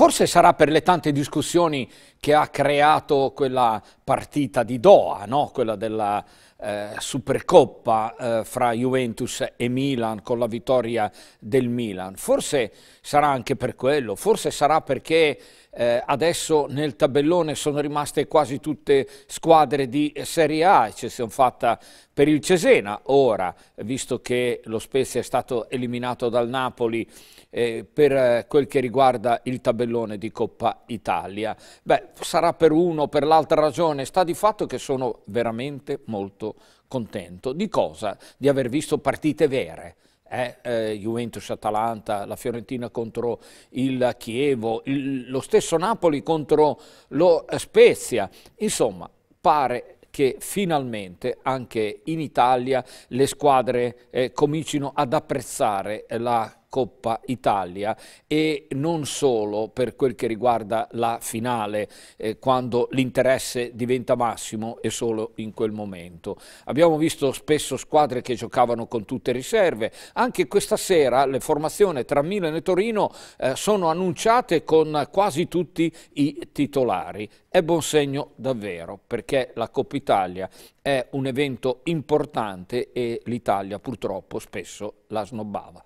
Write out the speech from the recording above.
Forse sarà per le tante discussioni che ha creato quella partita di Doha, no? quella della eh, Supercoppa eh, fra Juventus e Milan con la vittoria del Milan. Forse sarà anche per quello, forse sarà perché eh, adesso nel tabellone sono rimaste quasi tutte squadre di Serie A, eccezione fatta per il Cesena. Ora, visto che lo Spezia è stato eliminato dal Napoli eh, per eh, quel che riguarda il tabellone di Coppa Italia, beh, sarà per uno o per l'altra ragione, sta di fatto che sono veramente molto contento. Di cosa? Di aver visto partite vere eh, eh, Juventus-Atalanta, la Fiorentina contro il Chievo, il, lo stesso Napoli contro lo Spezia. Insomma, pare che finalmente anche in Italia le squadre eh, comincino ad apprezzare la Coppa Italia e non solo per quel che riguarda la finale eh, quando l'interesse diventa massimo e solo in quel momento. Abbiamo visto spesso squadre che giocavano con tutte riserve, anche questa sera le formazioni tra Milan e Torino eh, sono annunciate con quasi tutti i titolari. È buon segno davvero perché la Coppa Italia è un evento importante e l'Italia purtroppo spesso la snobbava.